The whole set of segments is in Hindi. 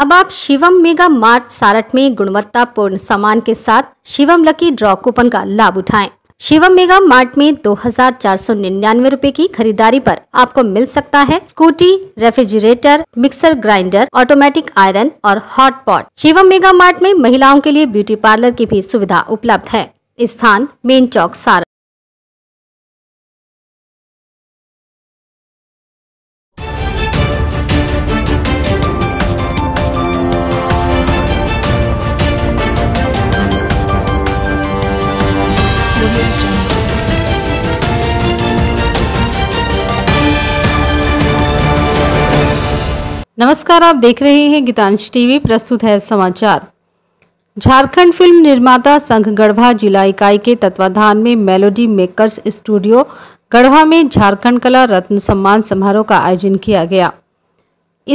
अब आप शिवम मेगा मार्ट सारठ में गुणवत्ता पूर्ण सामान के साथ शिवम लकी ड्रॉ कूपन का लाभ उठाएं। शिवम मेगा मार्ट में दो हजार चार सौ निन्यानवे रूपए की खरीदारी पर आपको मिल सकता है Scooty refrigerator mixer grinder automatic iron और hot pot Shivam mega mart में महिलाओं के लिए ब्यूटी पार्लर की भी सुविधा उपलब्ध है स्थान मेन चौक सारा नमस्कार आप देख रहे हैं गीतांश टीवी प्रस्तुत है समाचार झारखंड फिल्म निर्माता संघ गढ़वा जिला इकाई के तत्वाधान में मेलोडी मेकर्स स्टूडियो गढ़वा में झारखंड कला रत्न सम्मान समारोह का आयोजन किया गया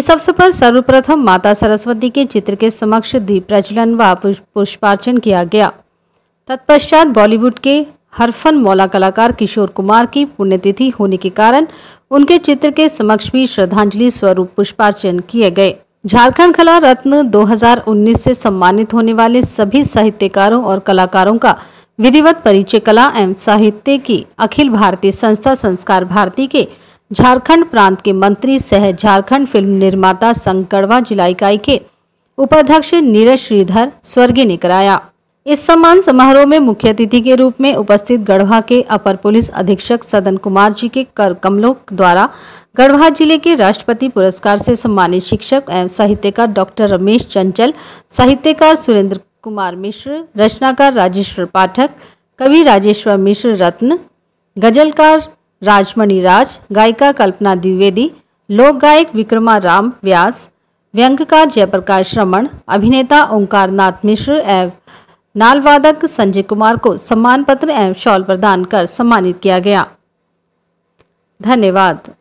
इस अवसर पर सर्वप्रथम माता सरस्वती के चित्र के समक्ष दीप प्रज्वलन व पुष्पार्चन किया गया तत्पश्चात बॉलीवुड के हरफन मौला कलाकार किशोर कुमार की पुण्यतिथि होने के कारण उनके चित्र के समक्ष भी श्रद्धांजलि स्वरूप पुष्पार्चन किए गए झारखंड कला रत्न 2019 से सम्मानित होने वाले सभी साहित्यकारों और कलाकारों का विधिवत परिचय कला एवं साहित्य की अखिल भारतीय संस्था संस्कार भारती के झारखंड प्रांत के मंत्री सह झारखंड फिल्म निर्माता संकड़वा जिला इकाई के उपाध्यक्ष नीरज श्रीधर स्वर्गीय ने कराया इस सम्मान समारोह में मुख्य अतिथि के रूप में उपस्थित गढ़वा के अपर पुलिस अधीक्षक सदन कुमार जी के कर कमलों द्वारा गढ़वा जिले के राष्ट्रपति पुरस्कार से सम्मानित शिक्षक एवं साहित्यकार डॉक्टर रमेश चंचल साहित्यकार सुरेंद्र कुमार मिश्र रचनाकार राजेश्वर पाठक कवि राजेश्वर मिश्र रत्न गजलकार राजमणि राज गायिका कल्पना द्विवेदी लोक गायक विक्रमा राम व्यास व्यंगकार जयप्रकाश रमण अभिनेता ओंकार नाथ मिश्र एवं नालवादक संजय कुमार को सम्मान पत्र एवं शॉल प्रदान कर सम्मानित किया गया धन्यवाद